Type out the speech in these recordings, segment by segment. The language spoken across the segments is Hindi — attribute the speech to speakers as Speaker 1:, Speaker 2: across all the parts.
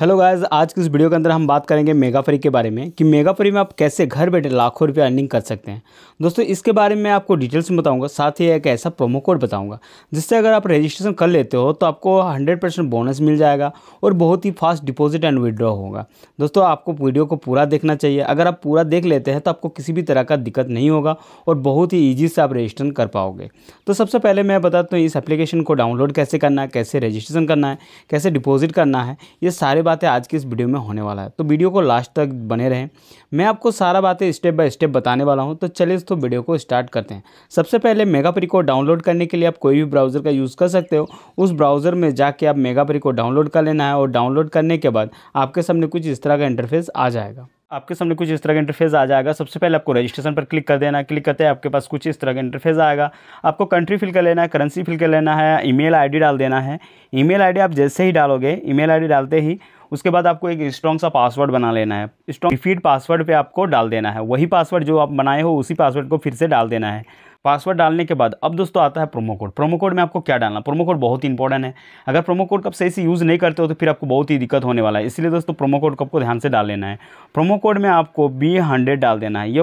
Speaker 1: हेलो गाइस आज की इस वीडियो के अंदर हम बात करेंगे मेगा फ्री के बारे में कि मेगा फ्री में आप कैसे घर बैठे लाखों रुपए अर्निंग कर सकते हैं दोस्तों इसके बारे में आपको डिटेल्स में बताऊंगा साथ ही एक ऐसा प्रोमो कोड बताऊंगा जिससे अगर आप रजिस्ट्रेशन कर लेते हो तो आपको 100 परसेंट बोनस मिल जाएगा और बहुत ही फास्ट डिपोजिट एंड विदड्रॉ होगा दोस्तों आपको वीडियो को पूरा देखना चाहिए अगर आप पूरा देख लेते हैं तो आपको किसी भी तरह का दिक्कत नहीं होगा और बहुत ही ईजी से आप रजिस्ट्रेशन कर पाओगे तो सबसे पहले मैं बताता हूँ इस एप्लीकेशन को डाउनलोड कैसे करना है कैसे रजिस्ट्रेशन करना है कैसे डिपोजिट करना है ये सारे बातें आज की इस वीडियो में होने वाला है तो वीडियो को लास्ट तक बने रहें मैं आपको सारा बातें स्टेप बाय स्टेप बताने वाला हूं तो चलिए तो वीडियो को स्टार्ट करते हैं सबसे पहले मेगाप्री को डाउनलोड करने के लिए आप कोई भी ब्राउज़र का यूज़ कर सकते हो उस ब्राउज़र में जाके आप मेगाप्री को डाउनलोड कर लेना है और डाउनलोड करने के बाद आपके सामने कुछ इस तरह का इंटरफेस आ जाएगा आपके सामने कुछ इस तरह का इंटरफेस आ जाएगा सबसे पहले आपको रजिस्ट्रेशन पर क्लिक कर देना क्लिक करते हैं आपके पास कुछ इस तरह का इंटरफेस आएगा आपको कंट्री फिल कर लेना है करेंसी फिल कर लेना है ईमेल आईडी डाल देना है ईमेल आईडी आप जैसे ही डालोगे ईमेल आईडी डालते ही उसके बाद आपको एक स्ट्रॉन्ग सा पासवर्ड बना लेना है स्ट्रॉन्ग रिपीट पासवर्ड पर आपको डाल देना है वही पासवर्ड जो आप बनाए हो उसी पासवर्ड को फिर से डाल देना है पासवर्ड डालने के बाद अब दोस्तों आता है प्रोमो कोड प्रोमो कोड में आपको क्या डालना प्रोमो कोड बहुत ही इंपॉर्टेंट है अगर प्रोमो कोड कब सही से यूज़ नहीं करते हो तो फिर आपको बहुत ही दिक्कत होने वाला है इसलिए दोस्तों प्रोमो कोड को आपको ध्यान से डाल लेना है प्रोमो कोड में आपको बी हंड्रेड डाल देना है यह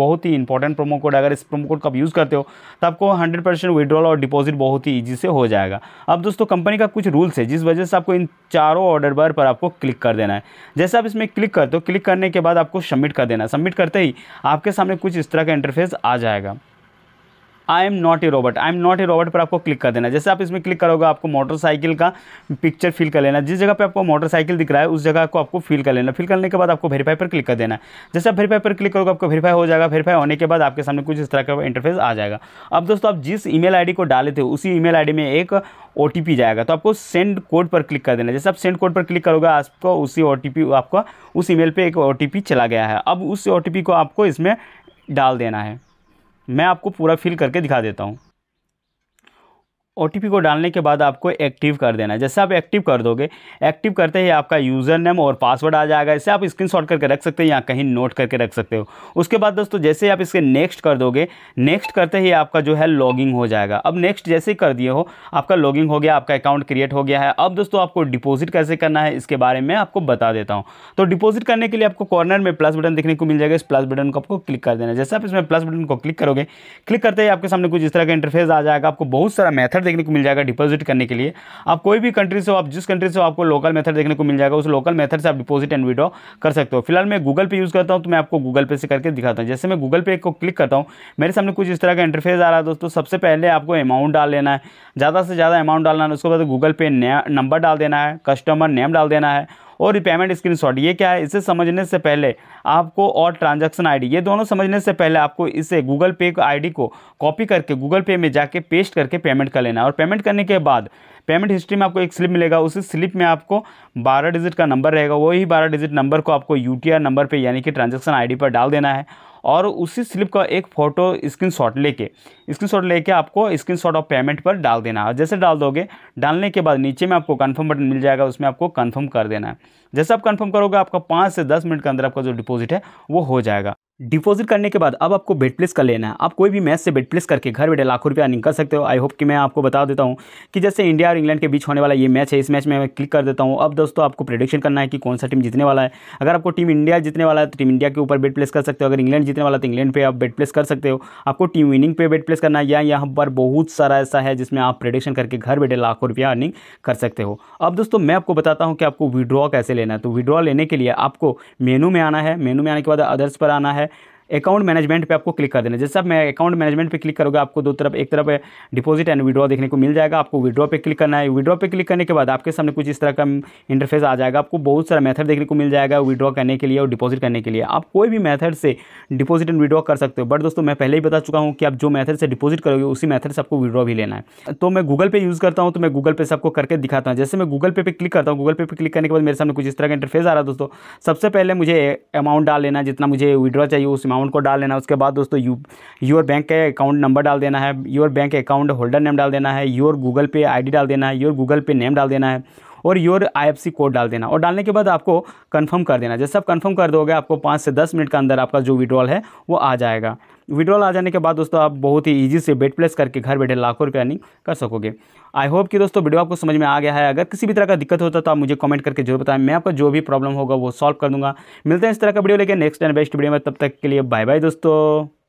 Speaker 1: बहुत ही इंपॉर्टेंट प्रोमो कोड अगर इस प्रोमो कोड का यूज़ करते हो तो आपको हंड्रेड परसेंट विड्रॉल और डिपॉजिट बहुत ही ईजी से हो जाएगा अब दोस्तों कंपनी का कुछ रूल्स है जिस वजह से आपको इन चारों ऑर्डर बार पर आपको क्लिक कर देना है जैसे आप इसमें क्लिक करते हो क्लिक करने के बाद आपको सबमिट कर देना है सबमिट करते ही आपके सामने कुछ इस तरह का इंटरफेस आ जाएगा I am not a robot I am not a robot पर आपको क्लिक कर देना जैसे आप इसमें क्लिक करोगे आपको मोटरसाइकिल का पिक्चर फिल कर लेना जिस जगह पे आपको मोटरसाइकिल दिख रहा है उस जगह को आपको फिल कर लेना फिल करने के बाद आपको वेरीफाई पर क्लिक कर देना जैसे आप वेरीफाई पर क्लिक करोगे आपको वेरीफाई हो जाएगा वेरीफाई होने के बाद आपके सामने कुछ इस तरह का इंटरफेस आ जाएगा अब दोस्तों आप जिस आई डी को डाले थे उसी आई डी में एक ओ जाएगा तो आपको सेंड कोड पर क्लिक कर देना जैसे आप सेंड कोड पर क्लिक करोगे आपको उसी ओ आपका उस मेल पर एक ओ चला गया है अब उस ओ को आपको इसमें डाल देना है मैं आपको पूरा फिल करके दिखा देता हूँ ओ को डालने के बाद आपको एक्टिव कर देना है जैसे आप एक्टिव कर दोगे एक्टिव करते ही आपका यूज़र नेम और पासवर्ड आ जाएगा इसे आप स्क्रीनशॉट करके रख सकते हैं या कहीं नोट करके रख सकते हो उसके बाद दोस्तों जैसे आप इसके नेक्स्ट कर दोगे नेक्स्ट करते ही आपका जो है लॉगिंग हो जाएगा अब नेक्स्ट जैसे ही कर दिए हो आपका लॉगिंग हो गया आपका अकाउंट क्रिएट हो गया है अब दोस्तों आपको डिपोजिट कैसे करना है इसके बारे में आपको बता देता हूँ तो डिपोजिट करने के लिए आपको कॉर्नर में प्लस बटन देखने को मिल जाएगा इस प्लस बटन को आपको क्लिक कर देना जैसे आप इसमें प्लस बटन को क्लिक करोगे क्लिक करते ही आपके सामने कुछ इस तरह का इंटरफेस आ जाएगा आपको बहुत सारा मैथड मेथड देखने को मिल जाएगा डिपॉजिट करने के लिए आप कोई भी कंट्री से हो आप जिस कंट्री से हो आपको लोकल मेथड देखने को मिल जाएगा उस लोकल मेथड से आप डिपॉजिट एंड विड्रॉ कर सकते हो फिलहाल मैं गूगल पे यूज़ करता हूँ तो मैं आपको गूगल पे से करके दिखाता हूँ जैसे मैं गूगल पे को क्लिक करता हूँ मेरे सामने कुछ इस तरह का इंटरफेस आ रहा है दोस्तों सबसे पहले आपको अमाउंट डाल लेना है ज़्यादा से ज़्यादा अमाउंट डालना है उसके बाद गूगल पे नया नंबर डाल देना है कस्टमर नेम डाल देना है और पेमेंट स्क्रीनशॉट ये क्या है इसे समझने से पहले आपको और ट्रांजैक्शन आईडी ये दोनों समझने से पहले आपको इसे गूगल पे आईडी को कॉपी करके गूगल पे में जाके पेस्ट करके पेमेंट कर लेना है और पेमेंट करने के बाद पेमेंट हिस्ट्री में आपको एक स्लिप मिलेगा उसी स्लिप में आपको 12 डिजिट का नंबर रहेगा वही 12 डिजिट नंबर को आपको यू नंबर पे यानी कि ट्रांजेक्शन आईडी पर डाल देना है और उसी स्लिप का एक फ़ोटो स्क्रीनशॉट लेके स्क्रीनशॉट लेके आपको स्क्रीनशॉट ऑफ पेमेंट पर डाल देना है जैसे डाल दोगे डालने के बाद नीचे में आपको कन्फर्म बटन मिल जाएगा उसमें आपको कन्फर्म कर देना है जैसे आप कन्फर्म करोगे आपका पाँच से दस मिनट के अंदर आपका जो डिपॉजिट है वो हो जाएगा डिपॉजिट करने के बाद अब आपको बेट प्लेस कर लेना है आप कोई भी मैच से बेट प्लेस करके घर बैठे लाखों रुपया अर्निंग कर सकते हो आई होप कि मैं आपको बता देता हूँ कि जैसे इंडिया और इंग्लैंड के बीच होने वाला ये मैच है इस मैच में मैं क्लिक कर देता हूँ अब दोस्तों आपको प्रोडिक्शन करना है कि कौन सा टीम जीतने वाला है अगर आपको टीम इंडिया जीतने वाला है तो टीम इंडिया के ऊपर बेट प्लेस कर सकते हो अगर इंग्लैंड जीतने वाला तो इंग्लैंड पर आप बेट प्लेस कर सकते हो आपको टीम विनिंग पर बेट प्लेस करना है या यहाँ पर बहुत सारा ऐसा है जिसमें आप प्रोडिक्शन करके घर बैठे लाखों रुपया अर्निंग कर सकते हो अब दोस्तों मैं आपको बताता हूँ कि आपको विड्रॉ कैसे लेना है तो विड्रॉ लेने के लिए आपको मेनू में आना है मेनू में आने के बाद अदर्स पर आना है अकाउंट मैनेजमेंट पे आपको क्लिक कर देना जैसे आप अकाउंट मैनेजमेंट पे क्लिक करोगे आपको दो तरफ एक तरफ डिपॉजिट एंड विड्रॉ देखने को मिल जाएगा आपको विड्रॉ पे क्लिक करना है विड्रॉ पे क्लिक करने के बाद आपके सामने कुछ इस तरह का इंटरफेस आ जाएगा आपको बहुत सारा मेथड देखने को मिल जाएगा विड्रॉ करने के लिए और डिपॉजिट करने के लिए आप कोई भी मैथड से डिपॉजिट एंड विड्रॉ कर सकते हो बट दोस्तों मैं पहले ही बता चुका हूँ कि आप जो मैथड से डिपॉजिट करोगे उसी मैथड से आपको विड्रॉ भी लेना है तो मैं गूगल पे यूज़ करता हूँ तो मैं गूगल पे सबको करके दिखाता हूँ जैसे मैं गूगल पे पे क्लिक करता हूँ गूगल पे पे क्लिक करने के बाद मेरे सामने कुछ इस तरह का इंटरफेस आ रहा है दोस्तों सबसे पहले मुझे अमाउंट डाल लेना जितना मुझे विड्रॉ चाहिए उस अमाउंट अकाउंट को डाल लेना उसके बाद दोस्तों यू योर बैंक के अकाउंट नंबर डाल देना है your bank account holder name डाल देना है योर गूगल पे आईडी डाल देना है योर गूगल पे नेम डाल देना है और योर आई कोड डाल देना और डालने के बाद आपको कन्फर्म कर देना जैसे आप कन्फर्म कर दोगे आपको पाँच से दस मिनट के अंदर आपका जो विड्रॉल है वो आ जाएगा विड्रॉल आ जाने के बाद दोस्तों आप बहुत ही ईजी से बेट प्लेस करके घर बैठे लाखों रुपये अर्निंग कर सकोगे आई होप कि दोस्तों वीडियो आपको समझ में आ गया है अगर किसी भी तरह का दिक्कत होता तो आप मुझे कमेंट करके जरूर बताएं मैं आपका जो भी प्रॉब्लम होगा वो सॉल्व कर दूंगा मिलते हैं इस तरह का वीडियो लेकर नेक्स्ट एंड बेस्ट वीडियो में तब तक के लिए बाय बाय दोस्तों